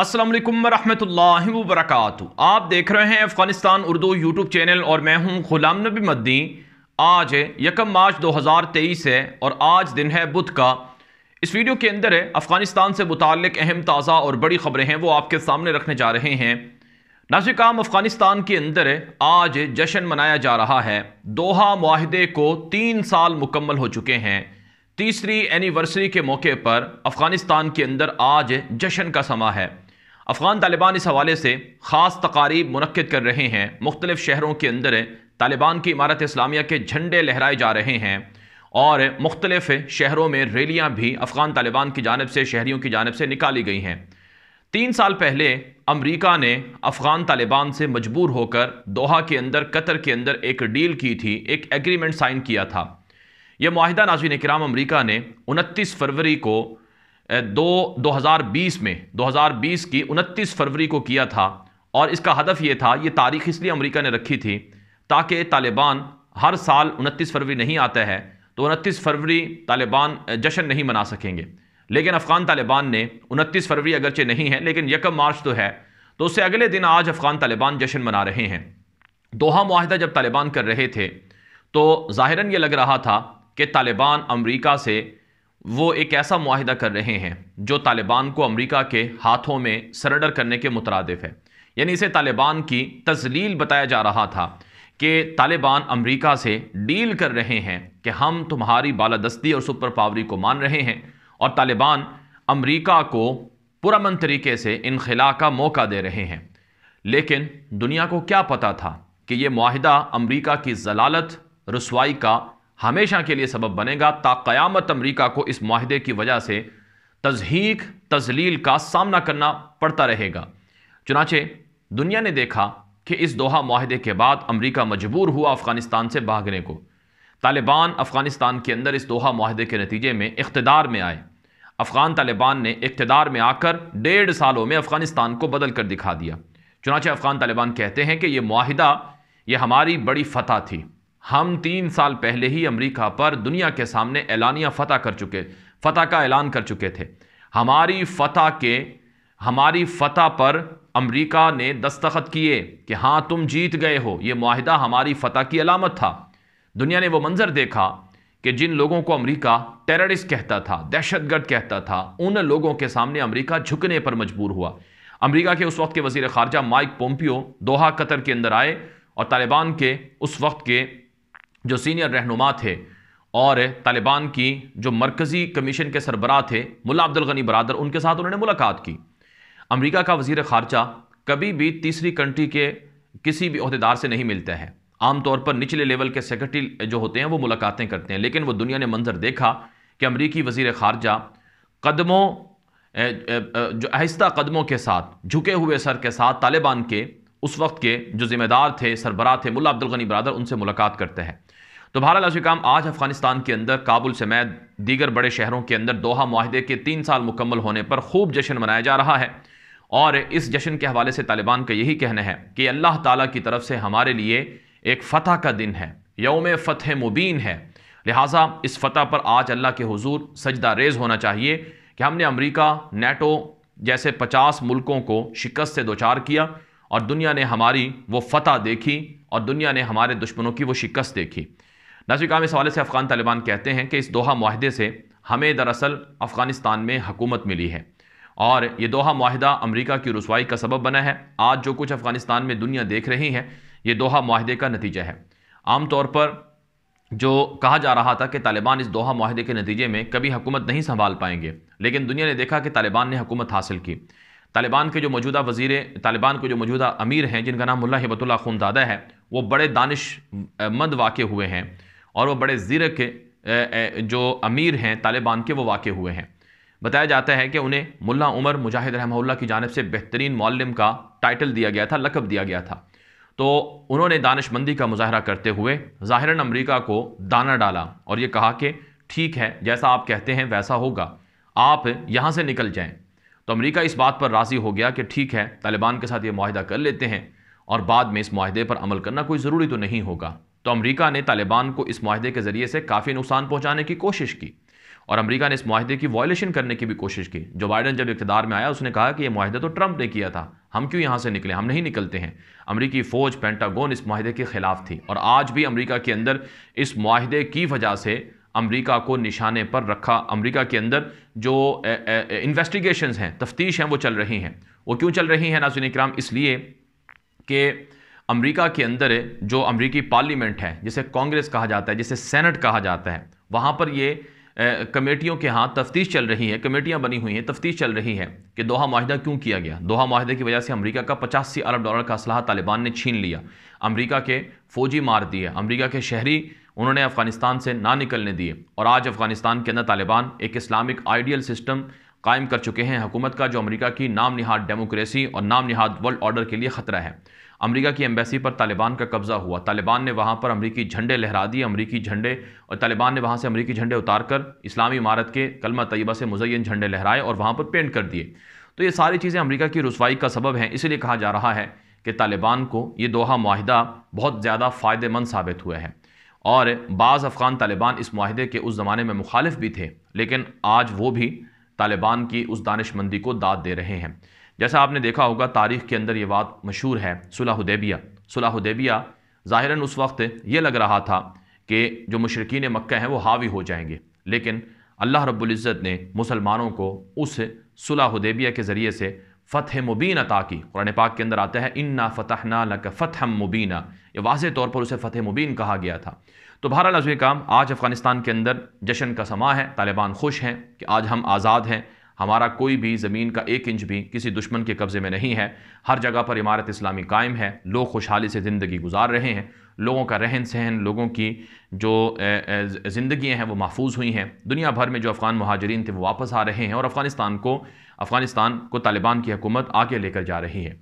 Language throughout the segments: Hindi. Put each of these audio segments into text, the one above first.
असलम वरहमल वरक आप देख रहे हैं अफ़गानिस्तान उर्दू यूट्यूब चैनल और मैं हूं गुलाम नबी मद्दी आज यकम मार्च 2023 है और आज दिन है बुध का इस वीडियो के अंदर अफ़गानिस्तान से मुतक अहम ताज़ा और बड़ी ख़बरें हैं वो आपके सामने रखने जा रहे हैं नाजिक आम अफ़गानिस्तान के अंदर आज जश्न मनाया जा रहा है दोहा माहदे को तीन साल मुकम्मल हो चुके हैं तीसरी एनिवर्सरी के मौके पर अफ़गानिस्तान के अंदर आज जश्न का समा है अफगान तालिबान इस हवाले से ख़ास तकारीब मनद कर रहे हैं मुख्तलिफ़ शहरों के अंदर तालिबान की इमारत इस्लामिया के झंडे लहराए जा रहे हैं और मुख्तलिफ़ शहरों में रैलियाँ भी अफ़गान तालिबान की जानब से शहरीों की जानब से निकाली गई हैं तीन साल पहले अमरीका ने अफ़गान तालिबान से मजबूर होकर दोहा के अंदर कतर के अंदर एक डील की थी एक एग्रीमेंट साइन किया था यह माहिदा नाजीन कराम अमरीका ने उनतीस फरवरी को दो 2020 में 2020 की 29 फरवरी को किया था और इसका हदफ ये था ये तारीख इसलिए अमेरिका ने रखी थी ताकि तालिबान हर साल 29 फरवरी नहीं आता है तो 29 फरवरी तालिबान जश्न नहीं मना सकेंगे लेकिन अफ़गान तालिबान ने 29 फरवरी अगरचे नहीं है लेकिन यकम मार्च तो है तो उससे अगले दिन आज अफ़गान तालिबान जश्न मना रहे हैं दोहा माहिदा जब तालिबान कर रहे थे तो ज़ाहिरन ये लग रहा था कि तालिबान अमरीका से वो एक ऐसा माहिदा कर रहे हैं जो तालिबान को अमरीका के हाथों में सरेंडर करने के मुतरद है यानी इसे तालिबान की तजलील बताया जा रहा था कि तालिबान अमरीका से डील कर रहे हैं कि हम तुम्हारी बालादस्ती और सुपर पावरी को मान रहे हैं और तालिबान अमरीका को पुरमन तरीके से इनखिला का मौका दे रहे हैं लेकिन दुनिया को क्या पता था कि ये माहिदा अमरीका की जलालत रसवाई का हमेशा के लिए सबब बनेगा ताक़यामत अमरीका को इस माहदे की वजह से तजहीक तजलील का सामना करना पड़ता रहेगा चुनाचे दुनिया ने देखा कि इस दोहा माहदे के बाद अमरीका मजबूर हुआ अफ़गानिस्तान से भागने को तालिबान अफ़गानिस्तान के अंदर इस दोहा माहदे के नतीजे में इकतदार में आए अफ़गान तालिबान ने इकतदार में आकर डेढ़ सालों में अफ़गानिस्तान को बदल कर दिखा दिया चुनाचे अफ़गान तालिबान कहते हैं कि ये माहिदा ये हमारी बड़ी फतह थी हम तीन साल पहले ही अमेरिका पर दुनिया के सामने ऐलानिया फतह कर चुके फतह का ऐलान कर चुके थे हमारी फतह के हमारी फतह पर अमेरिका ने दस्तखत किए कि हाँ तुम जीत गए हो ये माहिदा हमारी फतह की अलामत था दुनिया ने वो मंज़र देखा कि जिन लोगों को अमेरिका टेररिस्ट कहता था दहशतगर्द कहता था उन लोगों के सामने अमेरिका झुकने पर मजबूर हुआ अमेरिका के उस वक्त के वजीर खारजा माइक पोम्पियो दोहा कतर के अंदर आए और तालिबान के उस वक्त के जो सीनियर रहनुमा थे और तालिबान की जो मरकज़ी कमीशन के सरबराह थे मुला अब्दुल गनी बरदर उनके साथ उन्होंने मुलाकात की अमरीका का वजीर खारजा कभी भी तीसरी कंट्री के किसी भी अहदेदार से नहीं मिलते हैं आमतौर पर निचले लेवल के सेक्रेटरी जो होते हैं वो मुलाकातें करते हैं लेकिन वो दुनिया ने मंजर देखा कि अमरीकी वजीर खारजा कदमों जो आहिस्ता कदमों के साथ झुके हुए सर के साथ तालिबान के उस वक्त के जो ज़िम्मेदार थे सरबरा थे मुला अब्दुल गनी बरदर उनसे मुलाकात करते हैं तो बहरहाल काम आज अफगानिस्तान के अंदर काबुल समेत दीगर बड़े शहरों के अंदर दोहा माहदे के तीन साल मुकम्मल होने पर खूब जश्न मनाया जा रहा है और इस जश्न के हवाले से तालिबान का यही कहना है कि अल्लाह ताला की तरफ से हमारे लिए एक फ़तह का दिन है यौम फ़तह मुबीन है लिहाजा इस फ़तह पर आज अल्लाह के हजूर सजदा रेज़ होना चाहिए कि हमने अमरीका नेटो जैसे पचास मुल्कों को शिकस्त से दो चार किया और दुनिया ने हमारी वो फतह देखी और दुनिया ने हमारे दुश्मनों की वो शिकस्त देखी नाजिक काम इस हवाले से अफ़गान तालिबान कहते हैं कि इस दोहा माहदे से हमें दरअसल अफ़गानिस्तान में हकूमत मिली है और ये दोहा माहिदा अमरीका की रसवाई का सबब बना है आज जो कुछ अफ़गानिस्तान में दुनिया देख रही है ये दोहा माहदे का नतीजा है आम तौर पर जो कहा जा रहा था कि तालिबान इस दोहा माहदे के नतीजे में कभी हुकूमत नहीं संभाल पाएंगे लेकिन दुनिया ने देखा कि तालिबान ने हकूमत हासिल की तालिबान के जो मौजूदा वजीर तालिबान के जो मौजूदा अमीर हैं जिनका नाम मुला हिबतुल्ला खूनदादा है वो बड़े दानिश मंद वाक़ हुए हैं और वह बड़े ज़ीरक जो अमीर हैं तालिबान के वो वाक़ हुए हैं बताया जाता है कि उन्हें मुला उमर मुजाहिद रहमल्ला की जानब से बेहतरीन मौलम का टाइटल दिया गया था लकब दिया गया था तो उन्होंने दानशमंदी का मुजाहरा करते हुए ज़ाहिरन अमरीका को दाना डाला और ये कहा कि ठीक है जैसा आप कहते हैं वैसा होगा आप यहाँ से निकल जाएँ तो अमेरिका इस बात पर राज़ी हो गया कि ठीक है तालिबान के साथ ये माहदा कर लेते हैं और बाद में इस माहदे पर अमल करना कोई ज़रूरी तो नहीं होगा तो अमरीका ने तालिबान को इस माहदे के ज़रिए से काफ़ी नुकसान पहुँचाने की कोशिश की और अमरीका ने इस माहदे की वॉयेशन करने की भी कोशिश की जो बाइडन जब इकतदार में आया उसने कहा कि यह माहे तो ट्रंप ने किया था हम क्यों यहाँ से निकले हम नहीं निकलते हैं अमरीकी फ़ौज पेंटागोन इस माहदे के ख़िलाफ़ थी और आज भी अमरीका के अंदर इस माहदे की वजह से अमेरिका को निशाने पर रखा अमेरिका के अंदर जो इन्वेस्टिगेशन हैं तफ्तीश हैं वो चल रही हैं वो क्यों चल रही हैं नाजुन कराम इसलिए कि अमेरिका के अंदर जो अमेरिकी पार्लियामेंट है जिसे कांग्रेस कहा जाता है जिसे सेनेट कहा जाता है वहाँ पर ये कमेटियों के हाथ तफ्तीश चल रही है कमेटियाँ बनी हुई हैं तफ्तीश चल रही है कि दोहा माहिदा क्यों किया गया दोहा माहिदे की वजह से अमेरिका का पचासी अरब डॉलर का असलाह तालिबान ने छीन लिया अमेरिका के फ़ौजी मार दिए अमेरिका के शहरी उन्होंने अफ़गानिस्तान से ना निकलने दिए और आज अफ़गानिस्तान के अंदर तालिबान एक इस्लामिक आइडियल सिस्टम कायम कर चुके हैं हुकूमत का जो अमेरिका की नाम निहाद डेमोक्रेसी और नाम निहाद वर्ल्ड ऑर्डर के लिए ख़तरा है अमेरिका की एम्बेसी पर तालिबान का कब्ज़ा हुआ तालिबान ने वहाँ पर अमरीकी झंडे लहरा दिए अमरीकी झंडे और तालिबान ने वहाँ से अमरीकी झंडे उतार कर इस्लामी इमारत के कलमा तयबा से मुजयन झंडे लहराए और वहाँ पर पेंट कर दिए तो ये सारी चीज़ें अमरीका की रसवाई का सबब हैं इसीलिए कहा जा रहा है कि तालिबान को ये दोहा माहिदा बहुत ज़्यादा फ़ायदेमंद साबित हुए हैं और बाज़ अफ़गान तालिबान इस माहदे के उस ज़माने में मुखालिफ भी थे लेकिन आज वो भी तालिबान की उस दानशमंदी को दाद दे रहे हैं जैसा आपने देखा होगा तारीख़ के अंदर ये बात मशहूर है सुलहदेबिया सुलहदेबिया ज़ाहिरन उस वक्त ये लग रहा था कि जो मशरकिन मक् हैं वो हावी हो जाएंगे लेकिन अल्लाह रब्ज़त ने मुसलमानों को उस सुलहदेबिया के ज़रिए से फ़तह मुबीन अता की कुरान पाक के अंदर आता है इन्ना फ़तहना लक फ़तः मुबीना ये वाज तौर पर उसे फ़तः मुबीन कहा गया था तो बहरहाल अजू काम आज अफ़गानिस्तान के अंदर जश्न का समा है तालिबान खुश हैं कि आज हम आज़ाद हैं हमारा कोई भी ज़मीन का एक इंच भी किसी दुश्मन के कब्ज़े में नहीं है हर जगह पर इमारत इस्लामी कायम है लोग खुशहाली से ज़िंदगी गुजार रहे हैं लोगों का रहन सहन लोगों की जो ज़िंदियाँ हैं वो महफूज हुई हैं दुनिया भर में जो अफ़गान महाजरीन थे वो वापस आ रहे हैं और अफ़गानिस्तान को अफगानिस्तान को तालिबान की हकूमत आगे लेकर जा रही है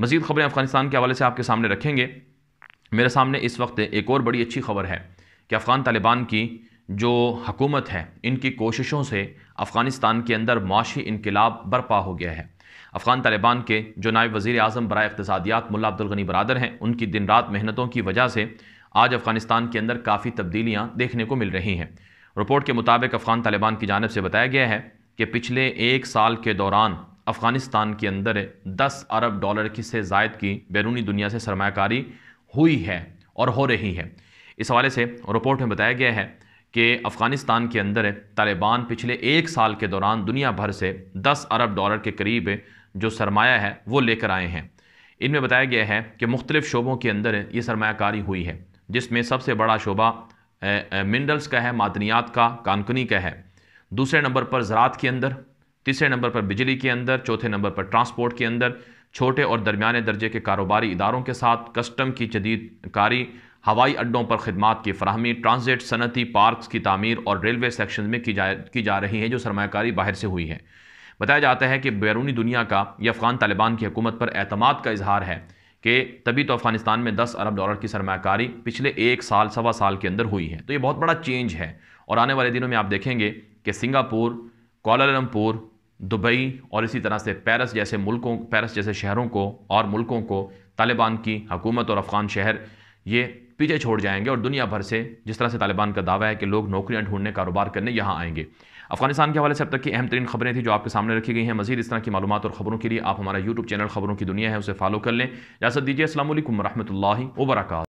मजीद खबरें अफगानिस्तान के हवाले से आपके सामने रखेंगे मेरे सामने इस वक्त एक और बड़ी अच्छी खबर है कि अफ़गान तालिबान की जो हकूमत है इनकी कोशिशों से अफ़गानिस्तान के अंदर माशी इनकलाब बर्पा हो गया है अफ़गान तालिबान के जो नायब वजीर अजम बरए अकतियात मुला अब्दुलगनी बरदर हैं उनकी दिन रात मेहनतों की वजह से आज अफ़गानिस्तान के अंदर काफ़ी तब्दीलियाँ देखने को मिल रही हैं रिपोर्ट के मुताबिक अफ़गान तालिबान की जानब से बताया गया है कि पिछले एक साल के दौरान अफ़गानिस्तान के अंदर 10 अरब डॉलर की से जायद की बैरूनी दुनिया से सरमाकारी हुई है और हो रही है इस हवाले से रिपोर्ट में बताया गया है कि अफ़गानिस्तान के अंदर तालिबान पिछले एक साल के दौरान दुनिया भर से 10 अरब डॉलर के करीब जो सरमाया है वो लेकर आए हैं इनमें बताया गया है कि मुख्तलिफ़ शोबों के अंदर ये सरमाकारी हुई है जिसमें सबसे बड़ा शोबा मिनरल्स का है मादनियात का कानकनी का है दूसरे नंबर पर ज़रात के अंदर तीसरे नंबर पर बिजली के अंदर चौथे नंबर पर ट्रांसपोर्ट के अंदर छोटे और दरमिया दर्जे के कारोबारी इदारों के साथ कस्टम की जदीद कारी हवाई अड्डों पर खदमात की फरहमी ट्रांजिट सनती पार्कस की तमीर और रेलवे सेक्शन में की जा की जा रही है जो सरमाकारी बाहर से हुई है बताया जाता है कि बैरूनी दुनिया का या अफ़गान तालिबान की हकूमत पर अहतमाद का इजहार है कि तभी तो अफ़गानिस्तान में दस अरब डॉलर की सरमाकारी पिछले एक साल सवा साल के अंदर हुई है तो ये बहुत बड़ा चेंज है और आने वाले दिनों में आप देखेंगे कि सिंगापुर कोलालमपुर दुबई और इसी तरह से पेरिस जैसे मुल्कों पेरिस जैसे शहरों को और मुल्कों को तालिबान की हकूमत और अफ़गान शहर ये पीछे छोड़ जाएंगे और दुनिया भर से जिस तरह से तालिबान का दावा है कि लोग नौकरियां ढूंढने कारोबार करने यहाँ आएंगे अफगानिस्तान के हवाले से अब तक की अहम तरीन खबरें थी जो आपके सामने रखी गई हैं मजीद इस तरह की मालूम और खबरों के लिए आप हमारा यूट्यूब चैनल खबरों की दुनिया है उसे फॉलो कर लें इजाजत दीजिए असल वरहमल वर्का